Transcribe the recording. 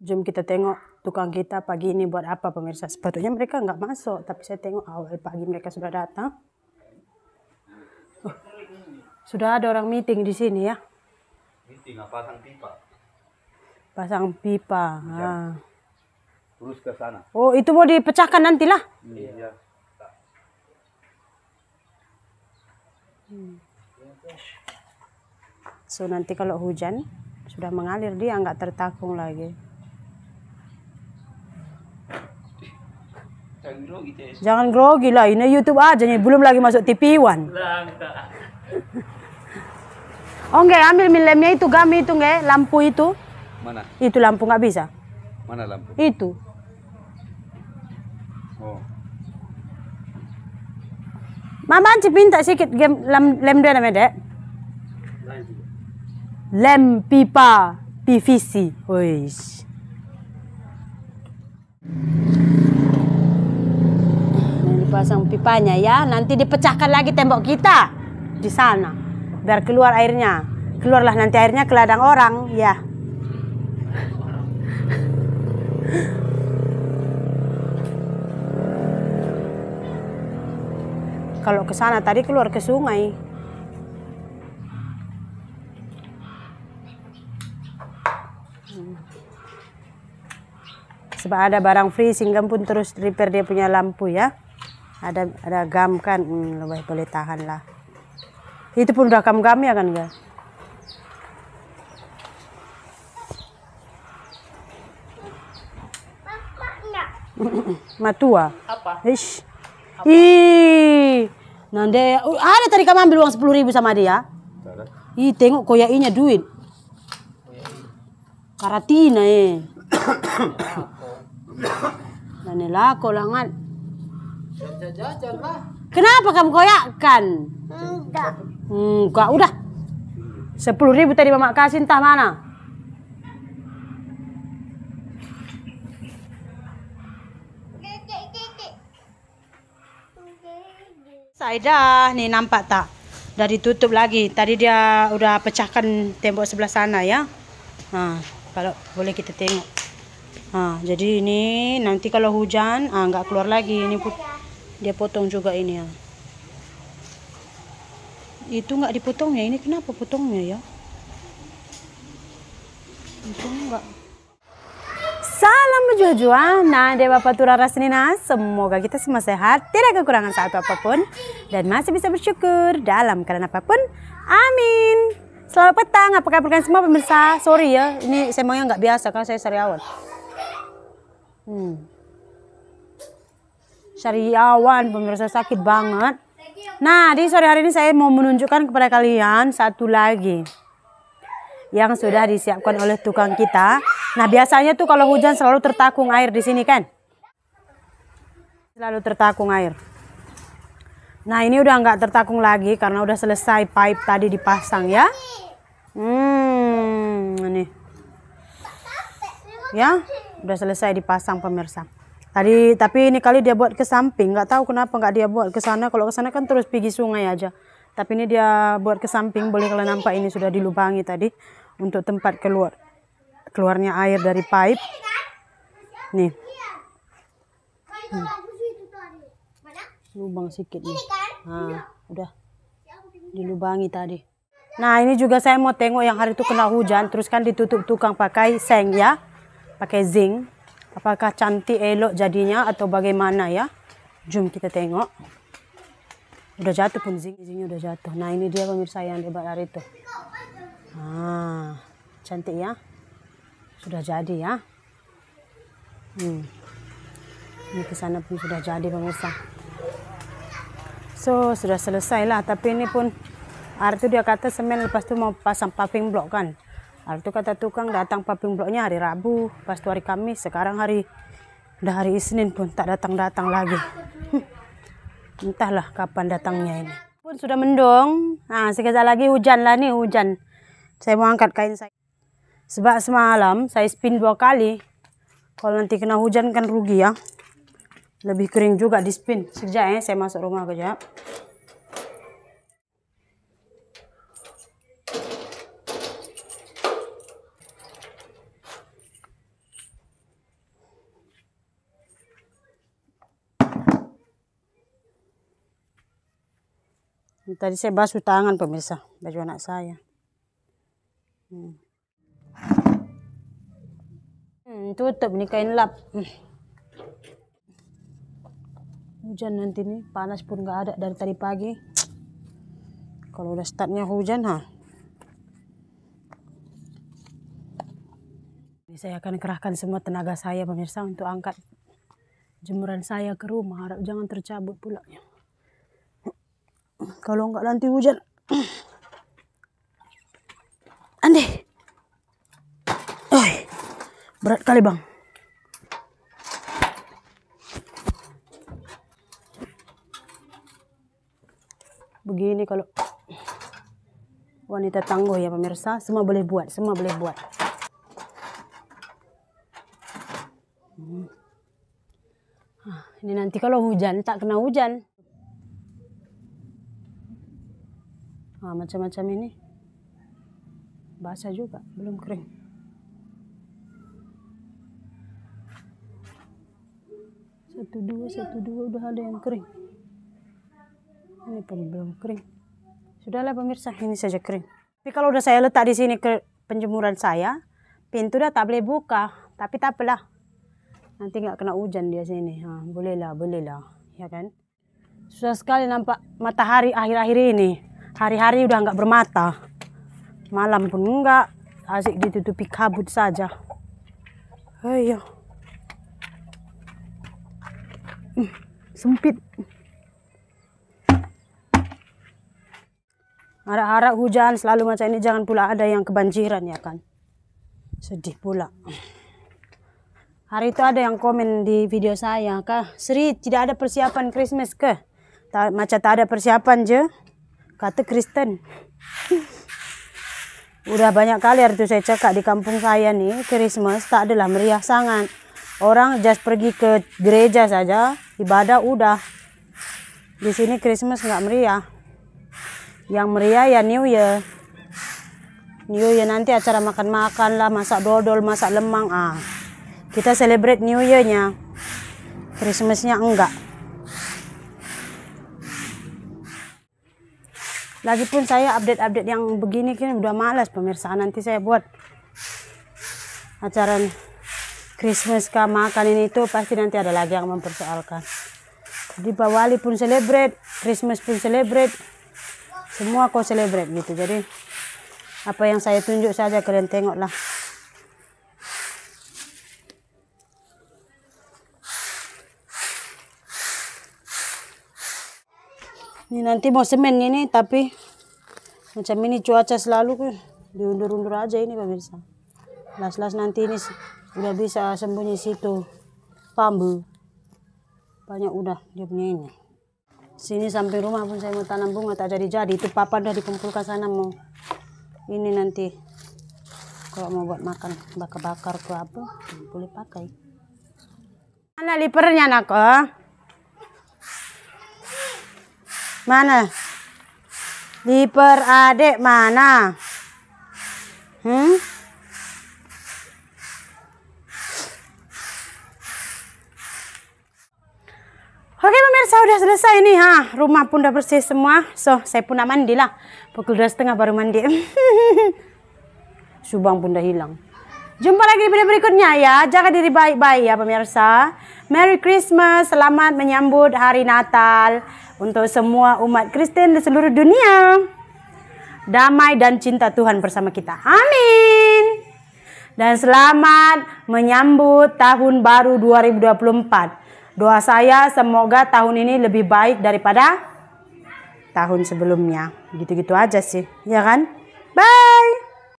Jom kita tengok tukang kita pagi ini buat apa pemirsa. Sepatutnya mereka nggak masuk, tapi saya tengok awal pagi mereka sudah datang. Oh, sudah ada orang meeting di sini ya. Meeting apa pasang pipa? Pasang pipa. Iya. Ah. Terus ke sana. Oh, itu mau dipecahkan nantilah. Iya. So nanti kalau hujan sudah mengalir dia nggak tertakung lagi. Jangan grogi, Jangan grogi lah, ini YouTube aja nih, belum lagi masuk TV One. oh enggak, ambil lemnya itu, gami itu enggak, lampu itu. Mana? Itu lampu nggak bisa. Mana lampu? Itu. Oh. Mama anci pinta sedikit game lem lem dua namanya dek. Lem pipa PVC. Wih pasang pipanya ya. Nanti dipecahkan lagi tembok kita di sana. Biar keluar airnya. Keluarlah nanti airnya ke ladang orang, ya. Kalau ke sana tadi keluar ke sungai. Sebab ada barang freezing kan pun terus repair dia punya lampu ya ada ada gam kan hmm, lebih boleh tahan lah itu pun udah gam gam ya kan guys matua apa ish apa? ih nande uh, ada tadi kamu ambil uang sepuluh ribu sama dia ih tengok koyainya duit karatina eh nane lah kolangan Jajan Kenapa kamu koyakkan? Enggak. Enggak, udah. Sepuluh ribu tadi mama kasih entah mana. Saidah nih nampak tak? dari tutup lagi. Tadi dia udah pecahkan tembok sebelah sana ya. Nah, kalau boleh kita tengok. Nah, jadi ini nanti kalau hujan ah nggak keluar lagi ini putih dia potong juga ini ya itu nggak ya ini kenapa potongnya ya itu enggak Salam berjuang Nah, Dewa Patura Rasnina, semoga kita semua sehat, tidak kekurangan satu apapun, dan masih bisa bersyukur dalam karena apapun. Amin. Selamat petang, apa kabar semua pemirsa? Sorry ya, ini semuanya nggak biasa kan saya sariawan. Hmm syariawan pemirsa sakit banget nah di sore hari ini saya mau menunjukkan kepada kalian satu lagi yang sudah disiapkan oleh tukang kita nah biasanya tuh kalau hujan selalu tertakung air di sini kan selalu tertakung air nah ini udah nggak tertakung lagi karena udah selesai pipe tadi dipasang ya hmm ini ya udah selesai dipasang pemirsa Tadi tapi ini kali dia buat ke samping, nggak tahu kenapa nggak dia buat ke sana. Kalau ke sana kan terus pergi sungai aja. Tapi ini dia buat ke samping, boleh kalian nampak ini sudah dilubangi tadi untuk tempat keluar keluarnya air dari pipe. Nih. Hmm. Lubang sedikit nih. Nah, udah dilubangi tadi. Nah, ini juga saya mau tengok yang hari itu kena hujan terus kan ditutup tukang pakai seng ya. Pakai zinc. apakah cantik elok jadinya atau bagaimana ya. Jom kita tengok. Udah jatuh pun zing zingnya udah jatuh. Nah ini dia pemirsa yang hebat hari itu. Ah, cantik ya. Sudah jadi ya. Hmm. Ini ke sana pun sudah jadi pemirsa. So sudah selesai lah. Tapi ini pun. Hari itu dia kata semen lepas tu mau pasang paving block kan. Hal itu kata tukang datang paping bloknya hari Rabu, pas hari Kamis, sekarang hari udah hari Isnin pun tak datang-datang lagi. entahlah kapan datangnya ini. Pun sudah mendung, nah sekejap lagi hujan lah nih hujan. Saya mau angkat kain saya. Sebab semalam saya spin dua kali. Kalau nanti kena hujan kan rugi ya. Lebih kering juga di spin. Sekejap ya, saya masuk rumah kejap. Tadi saya basuh tangan pemirsa, baju anak saya. Hmm. Hmm, tutup nih kain lap. Hmm. Hujan nanti nih, panas pun gak ada dari tadi pagi. Kalau udah startnya hujan, ha. Ini saya akan kerahkan semua tenaga saya pemirsa untuk angkat jemuran saya ke rumah. Harap jangan tercabut pula ya. Kalau nggak nanti hujan. Ande. Oh, berat kali bang. Begini kalau wanita tangguh ya pemirsa, semua boleh buat, semua boleh buat. Hmm. Ah, ini nanti kalau hujan tak kena hujan. nah, macam-macam ini basah juga belum kering satu dua satu dua udah ada yang kering ini pun belum kering sudahlah pemirsa ini saja kering tapi kalau udah saya letak di sini ke penjemuran saya pintu dah tak boleh buka tapi tak apalah nanti nggak kena hujan dia sini ha, bolehlah bolehlah ya kan susah sekali nampak matahari akhir-akhir ini hari-hari udah nggak bermata malam pun nggak asik ditutupi kabut saja ayo hmm, sempit harap-harap hujan selalu macam ini jangan pula ada yang kebanjiran ya kan sedih pula hari itu ada yang komen di video saya kah Sri tidak ada persiapan Christmas ke macam tak ada persiapan je kata Kristen udah banyak kali artu saya cakap di kampung saya nih Christmas tak adalah meriah sangat orang just pergi ke gereja saja ibadah udah di sini Christmas nggak meriah yang meriah ya New Year New Year nanti acara makan-makan lah masak dodol masak lemang ah kita celebrate New Year-nya Christmasnya enggak Lagipun saya update-update yang begini kan udah malas pemirsa. Nanti saya buat acara Christmas kah makan ini itu pasti nanti ada lagi yang mempersoalkan. Jadi Bawali pun celebrate, Christmas pun celebrate. Semua kau celebrate gitu. Jadi apa yang saya tunjuk saja kalian tengoklah. Ini nanti mau semen ini tapi macam ini cuaca selalu kan. diundur-undur aja ini pemirsa. Las-las nanti ini udah bisa sembunyi situ pambu. Banyak udah dia punya ini. Sini samping rumah pun saya mau tanam bunga tak jadi-jadi. Itu papa udah dikumpulkan sana mau ini nanti kalau mau buat makan bakar-bakar ke apa boleh pakai. mana lipernya nak, oh. Mana? adik mana? Hmm? Oke pemirsa udah selesai nih ha rumah pun udah bersih semua so saya pun mandi lah pukul dua setengah baru mandi subang pun udah hilang jumpa lagi di video berikutnya ya jaga diri baik-baik ya pemirsa Merry Christmas, selamat menyambut hari Natal untuk semua umat Kristen di seluruh dunia. Damai dan cinta Tuhan bersama kita. Amin. Dan selamat menyambut tahun baru 2024. Doa saya semoga tahun ini lebih baik daripada tahun sebelumnya. Gitu-gitu aja sih, ya kan? Bye.